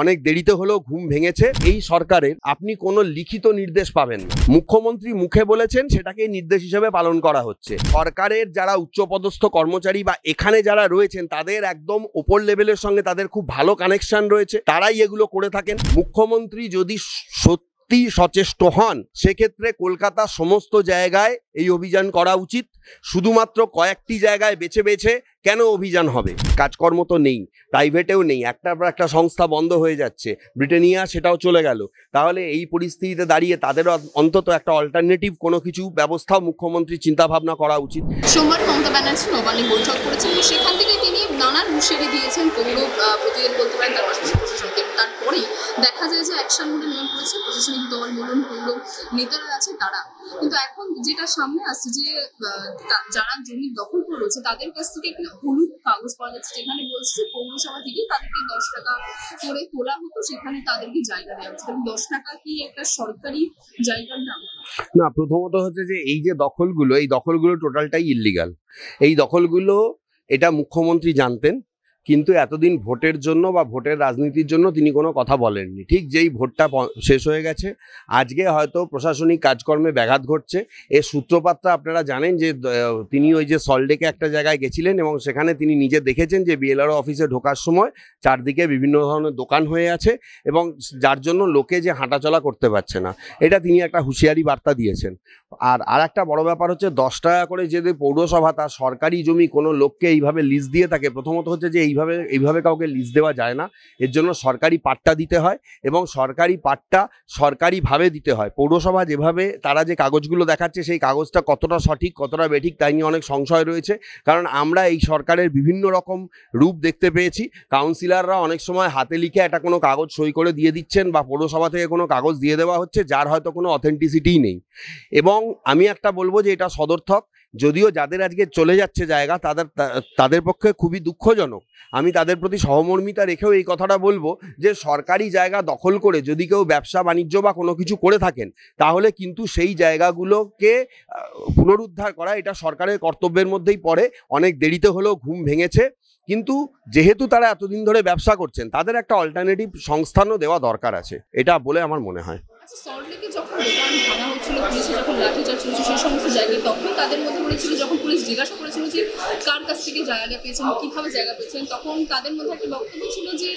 অনেক দেরিতে হলেও ঘুম ভেঙেছে এই সরকারের আপনি কোনো লিখিত নির্দেশ পাবেন না মুখ্যমন্ত্রী মুখে বলেছেন সেটাকে নির্দেশ হিসেবে পালন করা হচ্ছে সরকারের যারা উচ্চপদস্থ কর্মচারী বা এখানে যারা রয়েছেন তাদের একদম ওপর লেভেলের সঙ্গে তাদের খুব ভালো কানেকশন রয়েছে তারাই এগুলো করে থাকেন মুখ্যমন্ত্রী যদি সত্যি সচেষ্ট হন সেক্ষেত্রে কলকাতা সমস্ত জায়গায় এই অভিযান করা উচিত শুধুমাত্র কয়েকটি জায়গায় বেছে বেছে কেন অভিযান হবে কাজকর্ম তো নেই প্রাইভেটেও নেই একটার পর একটা সংস্থা বন্ধ হয়ে যাচ্ছে ব্রিটেনিয়া সেটাও চলে গেল তাহলে এই পরিস্থিতিতে দাঁড়িয়ে তাদেরও অন্তত একটা অল্টারনেটিভ কোনো কিছু ব্যবস্থাও মুখ্যমন্ত্রী চিন্তাভাবনা করা উচিত সোমবার মমতা ব্যানার্জি নবান্নে বৈঠক করেছেন সেখান থেকে তিনি নানান হুঁশিয়ারি দিয়েছেন গৌরব প্রতিদিন বলতে পারেন তার দেখা যায় যে অ্যাকশন মোডে নেমে পড়েছে প্রশাসনিক দল বলুন পৌর নেতারা আছে তারা কিন্তু এখন যেটা সামনে আসছে যে যারা জমি দখল করে রয়েছে তাদের কাছ থেকে একটি হলুদ কাগজ পাওয়া যাচ্ছে যেখানে বলছে পৌরসভা থেকে তাদেরকে দশ টাকা করে তোলা হতো সেখানে তাদেরকে জায়গা দেওয়া হচ্ছে দশ টাকা কি একটা সরকারি জায়গার নাম না প্রথমত হচ্ছে যে এই যে দখলগুলো এই দখলগুলো টোটালটাই ইলিগাল এই দখলগুলো এটা মুখ্যমন্ত্রী জানতেন কিন্তু এতদিন ভোটের জন্য বা ভোটের রাজনীতির জন্য তিনি কোনো কথা বলেননি ঠিক যেই ভোটটা শেষ হয়ে গেছে আজকে হয়তো প্রশাসনিক কাজকর্মে ব্যাঘাত ঘটছে এর সূত্রপাতটা আপনারা জানেন যে তিনি ওই যে সল্ডেকে একটা জায়গায় গেছিলেন এবং সেখানে তিনি নিজে দেখেছেন যে বিএলআরও অফিসে ঢোকার সময় চারদিকে বিভিন্ন ধরনের দোকান হয়ে আছে এবং যার জন্য লোকে যে হাঁটাচলা করতে পারছে না এটা তিনি একটা হুঁশিয়ারি বার্তা দিয়েছেন আর আর একটা বড় ব্যাপার হচ্ছে দশ টাকা করে যে পৌরসভা তার সরকারি জমি কোনো লোককে এইভাবে লিজ দিয়ে থাকে প্রথমত হচ্ছে যে এইভাবে এইভাবে কাউকে লিজ দেওয়া যায় না এর জন্য সরকারি পাট্টা দিতে হয় এবং সরকারি পাট্টা সরকারিভাবে দিতে হয় পৌরসভা যেভাবে তারা যে কাগজগুলো দেখাচ্ছে সেই কাগজটা কতটা সঠিক কতটা বেঠিক তাই নিয়ে অনেক সংশয় রয়েছে কারণ আমরা এই সরকারের বিভিন্ন রকম রূপ দেখতে পেয়েছি কাউন্সিলাররা অনেক সময় হাতে লিখে একটা কোনো কাগজ সই করে দিয়ে দিচ্ছেন বা পৌরসভা থেকে কোনো কাগজ দিয়ে দেওয়া হচ্ছে যার হয়তো কোনো অথেন্টিসিটিই নেই এবং আমি একটা বলবো যে এটা সদর্থক যদিও যাদের আজকে চলে যাচ্ছে জায়গা তাদের তাদের পক্ষে খুবই দুঃখজনক আমি তাদের প্রতি সহমর্মিতা রেখেও এই কথাটা বলবো যে সরকারি জায়গা দখল করে যদি কেউ ব্যবসা বাণিজ্য বা কোনো কিছু করে থাকেন তাহলে কিন্তু সেই জায়গাগুলোকে পুনরুদ্ধার করা এটা সরকারের কর্তব্যের মধ্যেই পড়ে অনেক দেরিতে হলেও ঘুম ভেঙেছে কিন্তু যেহেতু তারা এতদিন ধরে ব্যবসা করছেন তাদের একটা অল্টারনেটিভ সংস্থানও দেওয়া দরকার আছে এটা বলে আমার মনে হয় আচ্ছা, যখন দোকান ভাঙা হচ্ছিল পুলিশে যখন লাঠিচার্জ হয়েছে সেই সমস্ত জায়গায় তখন তাদের মধ্যে বলেছিল যখন পুলিশ জিজ্ঞাসা করেছিল যে কার কাছ থেকে জায়গা পেয়েছেন কীভাবে জায়গা পেয়েছেন তখন তাদের মধ্যে একটা বক্তব্য ছিল যে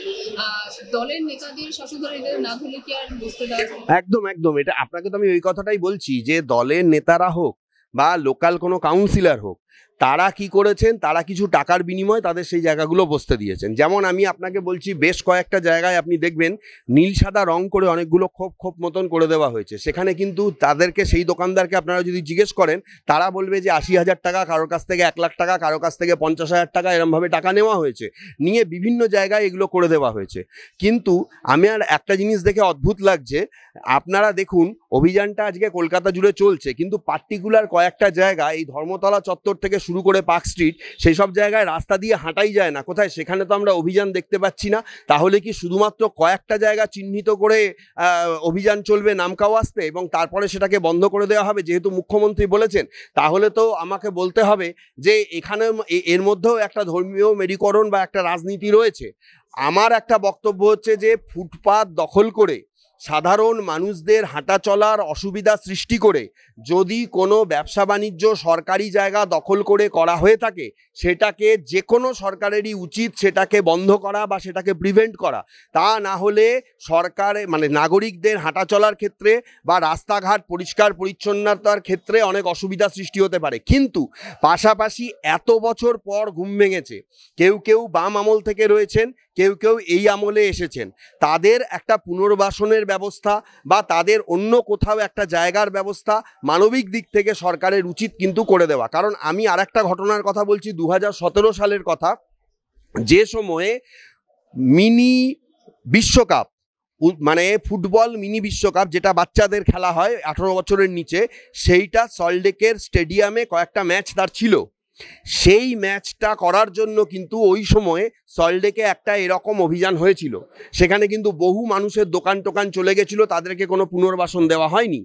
দলের নেতাদের শাসক এটা না ধরলে কি আর বুঝতে দেওয়া একদম একদম এটা আপনাকে তো আমি ওই কথাটাই বলছি যে দলের নেতারা হোক বা লোকাল কোনো কাউন্সিলর হোক তারা কি করেছেন তারা কিছু টাকার বিনিময়ে তাদের সেই জায়গাগুলো বসতে দিয়েছেন যেমন আমি আপনাকে বলছি বেশ কয়েকটা জায়গায় আপনি দেখবেন নীল সাদা রং করে অনেকগুলো খোপ খোপ মতন করে দেওয়া হয়েছে সেখানে কিন্তু তাদেরকে সেই দোকানদারকে আপনারা যদি জিজ্ঞেস করেন তারা বলবে যে আশি হাজার টাকা কারোর কাছ থেকে এক লাখ টাকা কারো কাছ থেকে পঞ্চাশ হাজার টাকা এরমভাবে টাকা নেওয়া হয়েছে নিয়ে বিভিন্ন জায়গায় এগুলো করে দেওয়া হয়েছে কিন্তু আমি আর একটা জিনিস দেখে অদ্ভুত লাগছে আপনারা দেখুন অভিযানটা আজকে কলকাতা জুড়ে চলছে কিন্তু পার্টিকুলার কয়েকটা জায়গা এই ধর্মতলা চত্বর থেকে শুরু করে পার্ক স্ট্রিট সেই সব জায়গায় রাস্তা দিয়ে হাঁটাই যায় না কোথায় সেখানে তো আমরা অভিযান দেখতে পাচ্ছি না তাহলে কি শুধুমাত্র কয়েকটা জায়গা চিহ্নিত করে অভিযান চলবে নামকাও আসতে এবং তারপরে সেটাকে বন্ধ করে দেওয়া হবে যেহেতু মুখ্যমন্ত্রী বলেছেন তাহলে তো আমাকে বলতে হবে যে এখানে এর মধ্যেও একটা ধর্মীয় মেরিকরণ বা একটা রাজনীতি রয়েছে আমার একটা বক্তব্য হচ্ছে যে ফুটপাত দখল করে সাধারণ মানুষদের হাঁটা চলার অসুবিধা সৃষ্টি করে যদি কোনো ব্যবসা বাণিজ্য সরকারি জায়গা দখল করে করা হয়ে থাকে সেটাকে যে কোনো সরকারেরই উচিত সেটাকে বন্ধ করা বা সেটাকে প্রিভেন্ট করা তা না হলে সরকার মানে নাগরিকদের হাঁটা চলার ক্ষেত্রে বা রাস্তাঘাট পরিষ্কার পরিচ্ছন্নতার ক্ষেত্রে অনেক অসুবিধা সৃষ্টি হতে পারে কিন্তু পাশাপাশি এত বছর পর ঘুম ভেঙেছে কেউ কেউ বাম আমল থেকে রয়েছেন কেউ কেউ এই আমলে এসেছেন তাদের একটা পুনর্বাসনের ব্যবস্থা বা তাদের অন্য কোথাও একটা জায়গার ব্যবস্থা মানবিক দিক থেকে সরকারের উচিত কিন্তু করে দেওয়া কারণ আমি আর একটা ঘটনার কথা বলছি দু সালের কথা যে সময়ে মিনি বিশ্বকাপ মানে ফুটবল মিনি বিশ্বকাপ যেটা বাচ্চাদের খেলা হয় আঠারো বছরের নিচে সেইটা সল্টলেকের স্টেডিয়ামে কয়েকটা ম্যাচ তার ছিল সেই ম্যাচটা করার জন্য কিন্তু ওই সময়ে সলডেকে একটা এরকম অভিযান হয়েছিল সেখানে কিন্তু বহু মানুষের দোকান টোকান চলে গেছিল তাদেরকে কোনো পুনর্বাসন দেওয়া হয়নি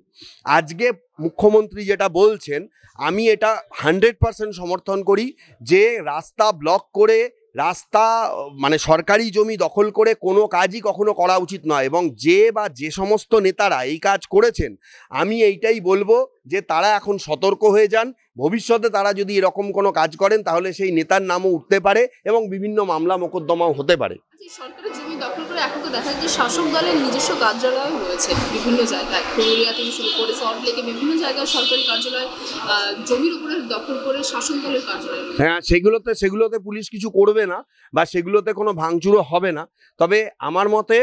আজকে মুখ্যমন্ত্রী যেটা বলছেন আমি এটা হান্ড্রেড পারসেন্ট সমর্থন করি যে রাস্তা ব্লক করে রাস্তা মানে সরকারি জমি দখল করে কোনো কাজই কখনো করা উচিত নয় এবং যে বা যে সমস্ত নেতারা এই কাজ করেছেন আমি এইটাই বলবো যে তারা এখন সতর্ক হয়ে যান ভবিষ্যতে তারা যদি এরকম কোনো কাজ করেন তাহলে সেই নেতার নামও উঠতে পারে এবং বিভিন্ন মামলা মোকদ্দমাও হতে পারে আচ্ছা, সরকারের জমি দখল করে এখন তো দেখা যায় শাসক দলের নিজস্ব কার্যালয় রয়েছে বিভিন্ন জায়গায় পুরুলিয়া থেকে শুরু করে বিভিন্ন জায়গায় সরকারি কার্যালয় জমির উপরে দখল করে শাসক দলের কার্যালয় হ্যাঁ সেগুলোতে সেগুলোতে পুলিশ কিছু করবে না বা সেগুলোতে কোনো ভাঙচুরও হবে না তবে আমার মতে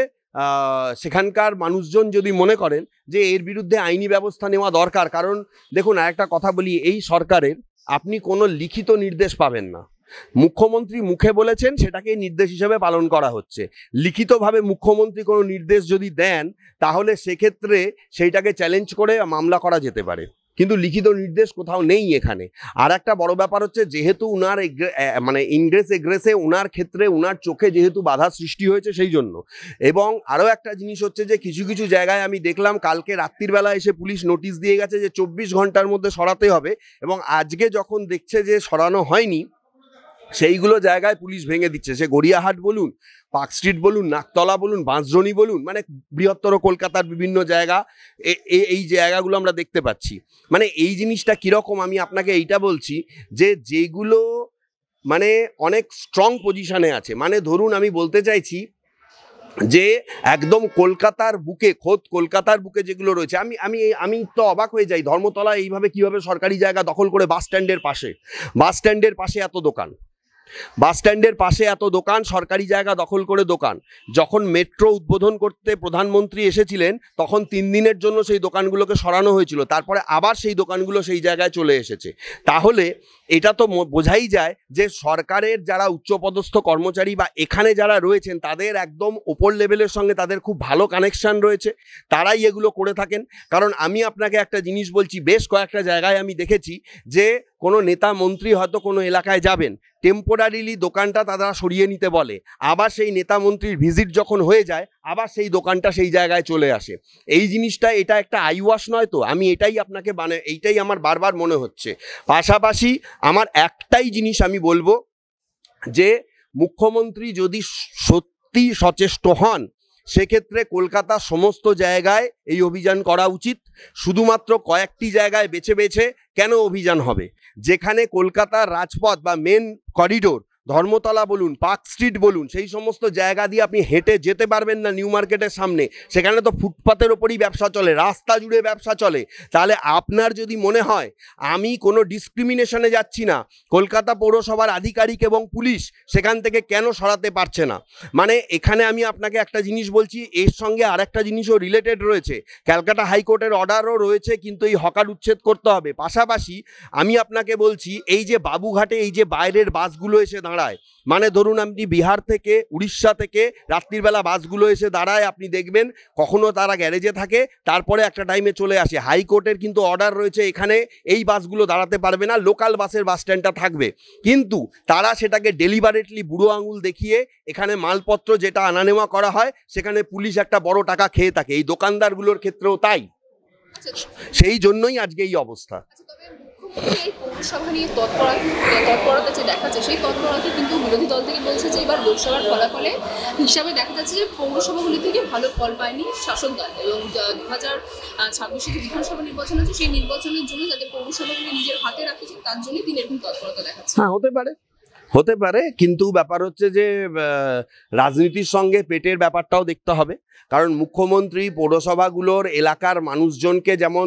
সেখানকার মানুষজন যদি মনে করেন যে এর বিরুদ্ধে আইনি ব্যবস্থা নেওয়া দরকার কারণ দেখুন একটা কথা বলি এই সরকারের আপনি কোনো লিখিত নির্দেশ পাবেন না মুখ্যমন্ত্রী মুখে বলেছেন সেটাকে নির্দেশ হিসেবে পালন করা হচ্ছে লিখিতভাবে মুখ্যমন্ত্রী কোনো নির্দেশ যদি দেন তাহলে সেক্ষেত্রে সেইটাকে চ্যালেঞ্জ করে মামলা করা যেতে পারে কিন্তু লিখিত নির্দেশ কোথাও নেই এখানে আর একটা বড় ব্যাপার হচ্ছে যেহেতু উনার মানে ইংরেজ এগ্রেসে উনার ক্ষেত্রে উনার চোখে যেহেতু বাধা সৃষ্টি হয়েছে সেই জন্য এবং আরও একটা জিনিস হচ্ছে যে কিছু কিছু জায়গায় আমি দেখলাম কালকে রাত্রিবেলা এসে পুলিশ নোটিশ দিয়ে গেছে যে চব্বিশ ঘন্টার মধ্যে সরাতে হবে এবং আজকে যখন দেখছে যে সরানো হয়নি সেইগুলো জায়গায় পুলিশ ভেঙে দিচ্ছে সে গড়িয়াহাট বলুন পার্ক স্ট্রিট বলুন নাকতলা বলুন বাঁশরণি বলুন মানে বৃহত্তর কলকাতার বিভিন্ন জায়গা এই জায়গাগুলো আমরা দেখতে পাচ্ছি মানে এই জিনিসটা কীরকম আমি আপনাকে এইটা বলছি যে যেগুলো মানে অনেক স্ট্রং পজিশানে আছে মানে ধরুন আমি বলতে চাইছি যে একদম কলকাতার বুকে খোদ কলকাতার বুকে যেগুলো রয়েছে আমি আমি আমি তো অবাক হয়ে যাই ধর্মতলা এইভাবে কিভাবে সরকারি জায়গা দখল করে বাস স্ট্যান্ডের পাশে বাস স্ট্যান্ডের পাশে এত দোকান বাস স্ট্যান্ডের পাশে এত দোকান সরকারি জায়গা দখল করে দোকান যখন মেট্রো উদ্বোধন করতে প্রধানমন্ত্রী এসেছিলেন তখন তিন দিনের জন্য সেই দোকানগুলোকে সরানো হয়েছিল তারপরে আবার সেই দোকানগুলো সেই জায়গায় চলে এসেছে তাহলে এটা তো বোঝাই যায় যে সরকারের যারা উচ্চপদস্থ কর্মচারী বা এখানে যারা রয়েছেন তাদের একদম ওপর লেভেলের সঙ্গে তাদের খুব ভালো কানেকশান রয়েছে তারাই এগুলো করে থাকেন কারণ আমি আপনাকে একটা জিনিস বলছি বেশ কয়েকটা জায়গায় আমি দেখেছি যে কোনো নেতা মন্ত্রী হয়তো কোনো এলাকায় যাবেন টেম্পোরারিলি দোকানটা তারা সরিয়ে নিতে বলে আবার সেই নেতা মন্ত্রীর ভিজিট যখন হয়ে যায় আবার সেই দোকানটা সেই জায়গায় চলে আসে এই জিনিসটা এটা একটা আইওয়াশ নয় তো আমি এটাই আপনাকে মানে এইটাই আমার বারবার মনে হচ্ছে পাশাপাশি আমার একটাই জিনিস আমি বলবো যে মুখ্যমন্ত্রী যদি সত্যি সচেষ্ট হন সেক্ষেত্রে কলকাতা সমস্ত জায়গায় এই অভিযান করা উচিত শুধুমাত্র কয়েকটি জায়গায় বেছে বেছে কেন অভিযান হবে যেখানে কলকাতার রাজপথ বা মেন করিডোর ধর্মতলা বলুন পার্ক স্ট্রিট বলুন সেই সমস্ত জায়গা দিয়ে আপনি হেঁটে যেতে পারবেন না নিউ মার্কেটের সামনে সেখানে তো ফুটপাতের ওপরই ব্যবসা চলে রাস্তা জুড়ে ব্যবসা চলে তাহলে আপনার যদি মনে হয় আমি কোনো ডিসক্রিমিনেশনে যাচ্ছি না কলকাতা পৌরসভার আধিকারিক এবং পুলিশ সেখান থেকে কেন সরাতে পারছে না মানে এখানে আমি আপনাকে একটা জিনিস বলছি এর সঙ্গে আর একটা জিনিসও রিলেটেড রয়েছে ক্যালকাটা হাইকোর্টের অর্ডারও রয়েছে কিন্তু এই হকার উচ্ছেদ করতে হবে পাশাপাশি আমি আপনাকে বলছি এই যে বাবুঘাটে এই যে বাইরের বাসগুলো এসে দাঁড়ায় মানে ধরুন আপনি বিহার থেকে উড়িষ্যা থেকে রাত্রিবেলা বাসগুলো এসে দাঁড়ায় আপনি দেখবেন কখনো তারা গ্যারেজে থাকে তারপরে একটা টাইমে চলে আসে হাইকোর্টের কিন্তু অর্ডার রয়েছে এখানে এই বাসগুলো দাঁড়াতে পারবে না লোকাল বাসের বাস স্ট্যান্ডটা থাকবে কিন্তু তারা সেটাকে ডেলিভারেটলি বুড়ো আঙুল দেখিয়ে এখানে মালপত্র যেটা আনা নেওয়া করা হয় সেখানে পুলিশ একটা বড় টাকা খেয়ে থাকে এই দোকানদারগুলোর ক্ষেত্রেও তাই আচ্ছা, সেই জন্যই আজকে এই অবস্থা আচ্ছা, এই পৌরসভা নিয়ে তৎপরতা তৎপরতা যে দেখা যাচ্ছে সেই তৎপরতা কিন্তু বিরোধী দল থেকে বলছে যে এবার লোকসভার ফলাফলে হিসাবে দেখা যাচ্ছে যে পৌরসভাগুলি থেকে ভালো ফল পায়নি শাসক দল এবং দু হাজার ছাব্বিশে যে বিধানসভা নির্বাচন আছে সেই নির্বাচনের জন্য যাতে পৌরসভাগুলি নিজের হাতে রাখেছে তার জন্যই তিনি এরকম তৎপরতা দেখাচ্ছে হ্যাঁ হতে পারে হতে পারে কিন্তু ব্যাপার হচ্ছে যে রাজনীতির সঙ্গে পেটের ব্যাপারটাও দেখতে হবে কারণ মুখ্যমন্ত্রী পৌরসভাগুলোর এলাকার মানুষজনকে যেমন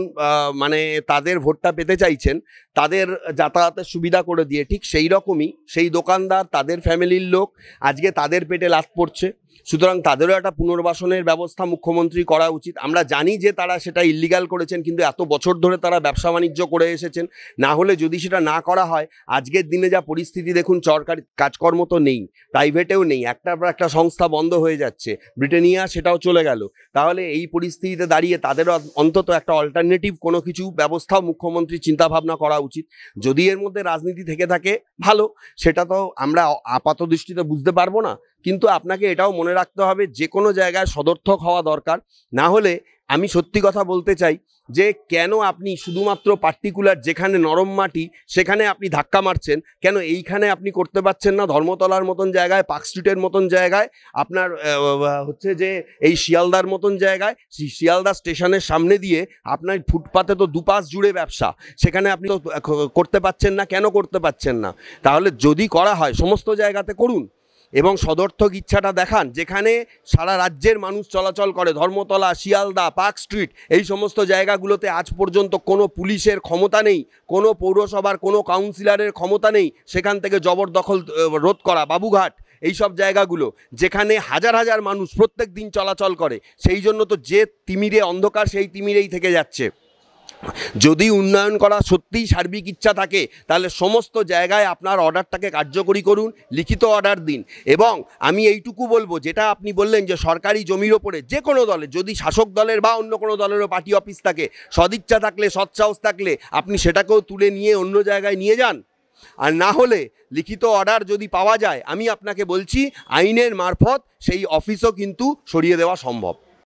মানে তাদের ভোটটা পেতে চাইছেন তাদের যাতায়াতের সুবিধা করে দিয়ে ঠিক সেই রকমই সেই দোকানদার তাদের ফ্যামিলির লোক আজকে তাদের পেটে লাভ পড়ছে সুতরাং তাদেরও একটা পুনর্বাসনের ব্যবস্থা মুখ্যমন্ত্রী করা উচিত আমরা জানি যে তারা সেটা ইলিগাল করেছেন কিন্তু এত বছর ধরে তারা ব্যবসা বাণিজ্য করে এসেছেন না হলে যদি সেটা না করা হয় আজকের দিনে যা পরিস্থিতি দেখুন সরকারি কাজকর্ম তো নেই প্রাইভেটেও নেই একটার পর একটা সংস্থা বন্ধ হয়ে যাচ্ছে ব্রিটেনিয়া সেটাও চলে গেল তাহলে এই পরিস্থিতিতে দাঁড়িয়ে তাদের অন্তত একটা অল্টারনেটিভ কোনো কিছু ব্যবস্থাও মুখ্যমন্ত্রীর চিন্তাভাবনা করা উচিত যদি এর মধ্যে রাজনীতি থেকে থাকে ভালো সেটা তো আমরা আপাত দৃষ্টিতে বুঝতে পারবো না কিন্তু আপনাকে এটাও মনে রাখতে হবে যে কোনো জায়গায় সদর্থক হওয়া দরকার না হলে আমি সত্যি কথা বলতে চাই যে কেন আপনি শুধুমাত্র পার্টিকুলার যেখানে নরম মাটি সেখানে আপনি ধাক্কা মারছেন কেন এইখানে আপনি করতে পারছেন না ধর্মতলার মতন জায়গায় পার্ক স্ট্রিটের মতন জায়গায় আপনার হচ্ছে যে এই শিয়ালদার মতন জায়গায় শিয়ালদা স্টেশনের সামনে দিয়ে আপনার ফুটপাতে তো দুপাশ জুড়ে ব্যবসা সেখানে আপনি তো করতে পারছেন না কেন করতে পারছেন না তাহলে যদি করা হয় সমস্ত জায়গাতে করুন এবং সদর্থক ইচ্ছাটা দেখান যেখানে সারা রাজ্যের মানুষ চলাচল করে ধর্মতলা শিয়ালদা পার্ক স্ট্রিট এই সমস্ত জায়গাগুলোতে আজ পর্যন্ত কোনো পুলিশের ক্ষমতা নেই কোনো পৌরসভার কোনো কাউন্সিলরের ক্ষমতা নেই সেখান থেকে জবরদখল রোধ করা বাবুঘাট এই সব জায়গাগুলো যেখানে হাজার হাজার মানুষ প্রত্যেক দিন চলাচল করে সেই জন্য তো যে তিমিরে অন্ধকার সেই তিমিরেই থেকে যাচ্ছে যদি উন্নয়ন করা সত্যিই সার্বিক ইচ্ছা থাকে তাহলে সমস্ত জায়গায় আপনার অর্ডারটাকে কার্যকরী করুন লিখিত অর্ডার দিন এবং আমি এইটুকু বলবো যেটা আপনি বললেন যে সরকারি জমির ওপরে যে কোনো দলে যদি শাসক দলের বা অন্য কোনো দলেরও পার্টি অফিস থাকে সদিচ্ছা থাকলে সৎসাহস থাকলে আপনি সেটাকেও তুলে নিয়ে অন্য জায়গায় নিয়ে যান আর না হলে লিখিত অর্ডার যদি পাওয়া যায় আমি আপনাকে বলছি আইনের মারফত সেই অফিসও কিন্তু সরিয়ে দেওয়া সম্ভব